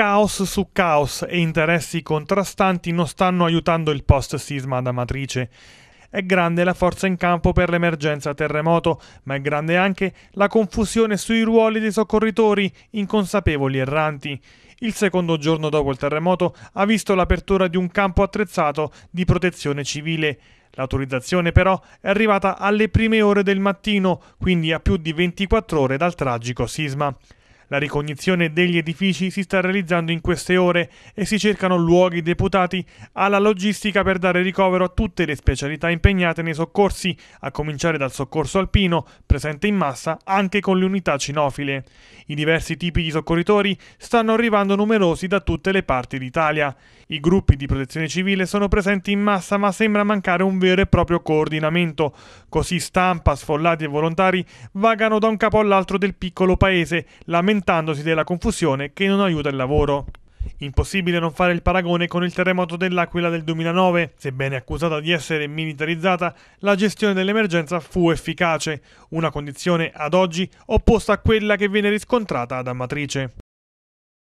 caos su caos e interessi contrastanti non stanno aiutando il post-sisma ad Amatrice. È grande la forza in campo per l'emergenza terremoto, ma è grande anche la confusione sui ruoli dei soccorritori, inconsapevoli erranti. Il secondo giorno dopo il terremoto ha visto l'apertura di un campo attrezzato di protezione civile. L'autorizzazione però è arrivata alle prime ore del mattino, quindi a più di 24 ore dal tragico sisma. La ricognizione degli edifici si sta realizzando in queste ore e si cercano luoghi deputati alla logistica per dare ricovero a tutte le specialità impegnate nei soccorsi, a cominciare dal soccorso alpino, presente in massa anche con le unità cinofile. I diversi tipi di soccorritori stanno arrivando numerosi da tutte le parti d'Italia. I gruppi di protezione civile sono presenti in massa ma sembra mancare un vero e proprio coordinamento. Così stampa, sfollati e volontari vagano da un capo all'altro del piccolo paese, lamentando lamentandosi della confusione che non aiuta il lavoro. Impossibile non fare il paragone con il terremoto dell'Aquila del 2009. Sebbene accusata di essere militarizzata, la gestione dell'emergenza fu efficace, una condizione ad oggi opposta a quella che viene riscontrata ad Amatrice.